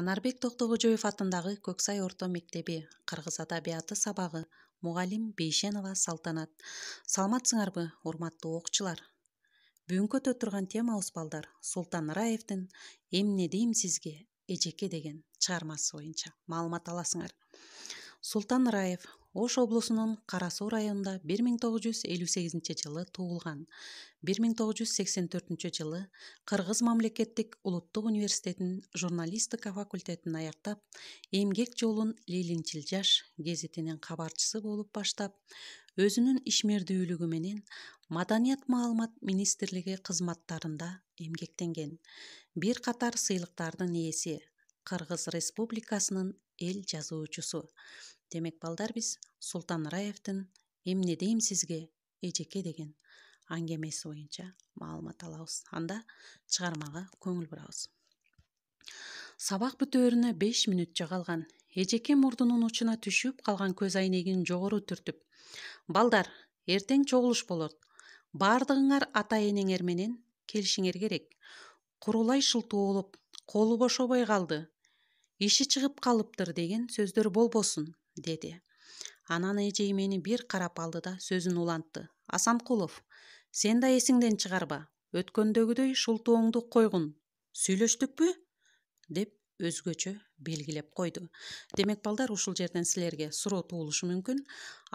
анарбек токтогожоев атындагы көк сай орто мектеби кыргыз адабияты сабағы мұғалім бейшенова салтанат саламатсыңарбы урматтуу окуучулар бүгүнкү өтө турган темабыз балдар султан раевдин эмне дейм сизге эжеке деген чыгармасы боюнча маалымат аласыңар Султан раев ош облысының қарасу районында 1958 жылы туылған 1984 жылы қырғыз мемлекеттік ұлттық университетін журналистика факультетін аяқтап емгек жолын лилинчилжаш газетінің хабаршысы болып баштап өзінің менен маданият маалымат министрлиги қызматтарында эмгектенген бир қатар сыйлықтардың ээси кыргыз республикасынын эл жазуучусу демек балдар биз султан раевдин эмне дейм сизге эжеке деген аңгемеси боюнча маалымат алабыз анда чыгармага көңүл бурабыз сабак бүтөөрүнө беш мүнөтчө калган эжеке мурдунун учуна түшүп калган көз айнегин жогору түртүп балдар эртең чогулуш болот бардыгыңар ата энеңер менен келишиңер керек курулай шылтоолоп колу бошобой калды иши чыгып калыптыр деген сөздөр болбосун деди анан эжей мени бир карап алды да сөзүн улантты асанкулов сен да эсиңден чыгарба өткөндөгүдөй шылтооңду койгун сүйлөштүкпү деп өзгөчө белгилеп койду демек балдар ушул жерден силерге суроо туулушу мүмкүн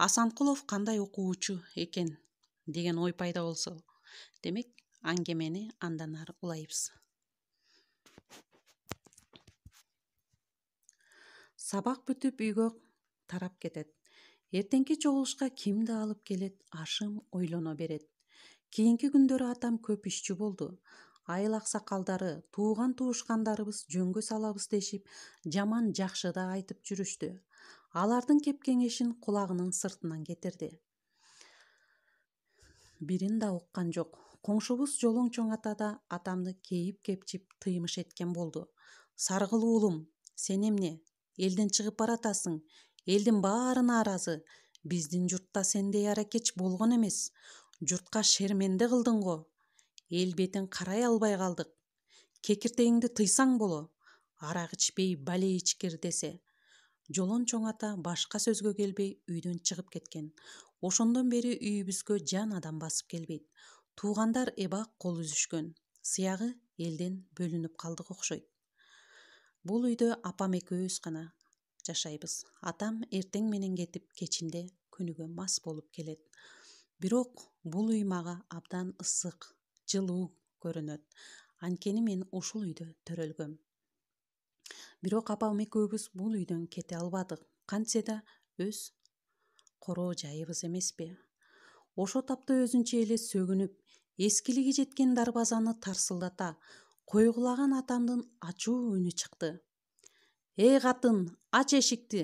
асанкулов кандай окуучу экен деген ой пайда болсо демек аңгемени андан ары улайбыз сабак бүтүп үйгө тарап кетет эртеңки чогулушка кимди алып келет ашым ойлоно берет кийинки күндөрү атам көп ишчү болду айыл аксакалдары тууган туушкандарыбыз жөнгө салабыз дешип жаман жакшы да айтып жүрүштү алардын кеп кеңешин кулагынын сыртынан кетирди бирин да уккан жок коңшубуз жолоң чоң ата да атамды кейип кепчип тыймыш эткен болду саргыл уулум сен эмне элден чыгып баратасың элдин баарына аразы. биздин журтта сендей аракеч болгон эмес журтка шерменде кылдың го эл бетин карай албай калдык кекиртегиңди тыйсаң боло арак ичпей бале ичкир десе жолон чоң ата башка сөзгө келбей үйдөн чыгып кеткен ошондон бери үйүбүзгө жан адам басып келбейт туугандар эбак кол үзүшкөн сыягы элден бөлүнүп калдык окшойт бұл үйді апам екеуіміз ғана жашайбыз атам ертең менен кетип кечінде күнүгө мас болып келет бирок бул үй мага абдан ысык жылуу көрүнөт анткени мен ушул үйдө төрөлгөм бирок апам экөөбүз бул үйдөн кете албадык кантсе да өз короо жайыбыз эмеспи ошо тапта өзүнчө эле сөгүнүп эскилиги жеткен дарбазаны тарсылдата қойғылаған атамдың ачу үні шықты ей қатын ач ешікті!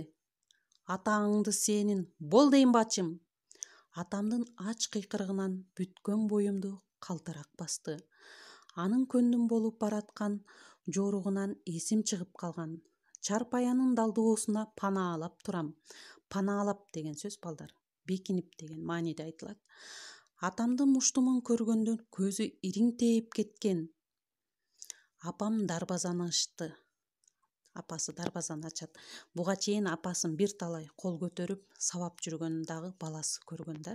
атаңды сенин бол дейін бачым атамдын ач кыйкырыгынан бүткен бойымды қалтырақ басты анын көндүм болуп бараткан жоругунан эсим чыгып калган пана далдоосуна тұрам». «Пана панаалап деген сөз балдар бекініп деген мааниде айтылады. атамды муштумун көргөндө көзі ириңдейип кеткен апам дарбазаны ашты апасы дарбазаны ачат. бұға чейін апасын бир талай кол көтөрүп сабап жүргөнүн дагы баласы көргөн да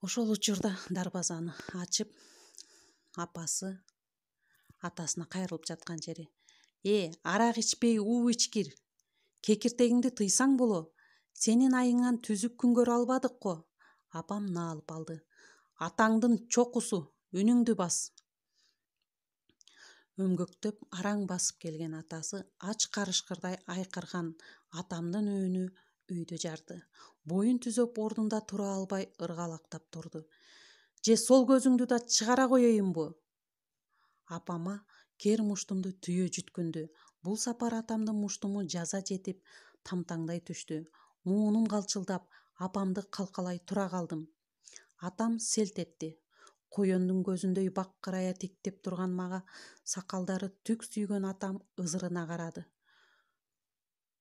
ошол учурда дарбазаны ачып апасы атасына кайрылып жаткан жери э арак ичпей уу ичкир кекиртегиңди тыйсаң боло сенин айыңан түзүк күн көрө албадык го апам наалып алды атаңдын чокусу үнүңдү бас өңгектеп араң басып келген атасы ач қарышқырдай айқырған атамның өңі үйді жарды бойын түзеп орнында тұра албай ырғалақтап тұрды же сол көзіңді да шығара қояйын бұ апама кер мұштымды түйе жүткінді. Бұл сапар атамды муштуму жаза жетип тамтаңдай түштү муунум қалшылдап, апамды қалқалай тура қалдым. атам селт қоендың көзіндей баққырая тектеп тұрған маға сақалдары түк сүйген атам ызырына қарады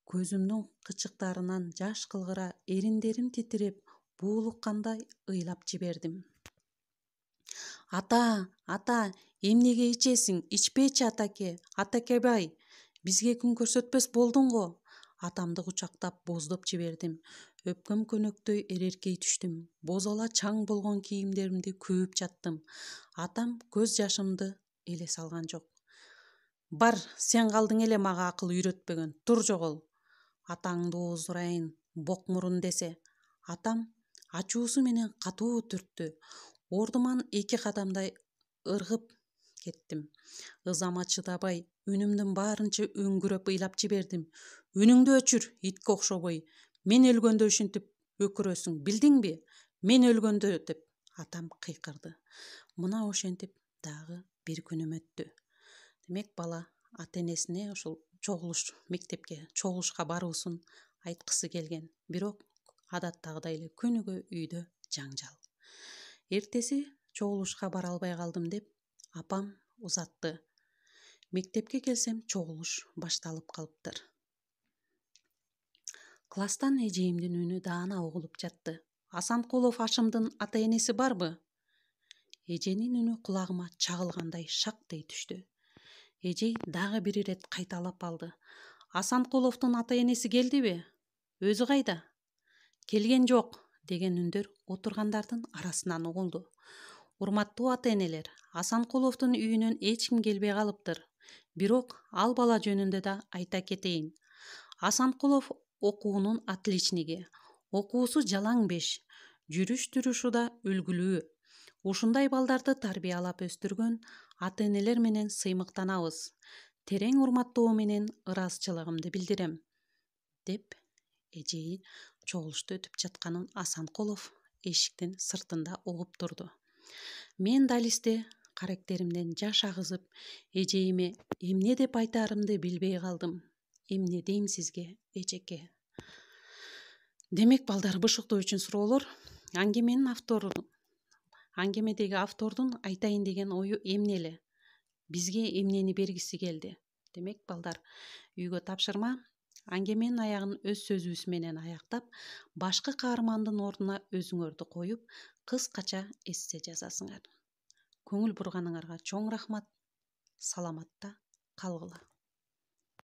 көзімнің қычықтарынан жаш қылғыра еріндерім тетіреп қандай ыйлап жібердім ата ата эмнеге ичесиң ичпечи атаке бай бізге күн көрсөтпөс болдуң го атамды кучактап боздоп жибердим өпкөм көнөктөй эреркей түштүм бозола чаң болгон кийимдеримди күүп жаттым атам көз жашымды эле салган жок бар сен калдың эле мага акыл үйрөтпөгөн тур жогол атаңды оозурайын бок мурун десе атам ачуусу менен катуу түрттү ордуман эки кадамдай ыргып кеттим ызама чыдабай үнүмдүн баарынча үңгүрөп ыйлап жибердим үнүңдү өчүр итке окшобой мен өлгөндө ушинтип өкүрөсүң билдиңби мен өлгөндө деп атам кыйкырды мына ошентип дагы бир күнүм өттү демек бала ата энесине ошол чогулуш мектепке чогулушка баруусун айткысы келген бирок адаттагыдай эле күнүгө үйдө жаңжал эртеси чогулушка бара албай калдым деп апам узатты мектепке келсем чогулуш башталып калыптыр класстан эжейимдин үнү даана угулуп жатты асанкулов ашымдын ата энеси барбы эженин үнү кулагыма чагылгандай шактый түштү эжей дагы бир ирет кайталап алды асанкуловдун ата энеси келдиби өзү кайда келген жок деген үндөр отургандардын арасынан угулду урматтуу ата энелер асанкуловдун үйүнөн эч ким келбей калыптыр бирок ал бала жөнүндө да айта кетейин асанкулов окуунун отличниги окуусу беш, жүрүш турушу да үлгүлүү ушундай балдарды тарбиялап өстүргөн ата энелер менен сыймыктанабыз терең урматтоо менен ыраазычылыгымды билдирем деп эжейи чогулушту өтүп жатканын асанкулов эшиктин сыртында угуп турду мен далисте каректеримден жаш агызып эжейиме эмне деп айтарымды билбей калдым эмне дейм сизге эжеке демек балдар бышыктоо үчүн суроолор аңгеменин автору аңгемедеги автордун айтайын деген ою эмне эле бизге эмнени бергиси келди демек балдар үйгө тапшырма аңгеменин аягын өз сөзүбүз менен аяктап башкы каармандын ордуна өзүңөрдү коюп кыскача эссе жазасыңар көңүл бурганыңарга чоң рахмат саламатта калгыла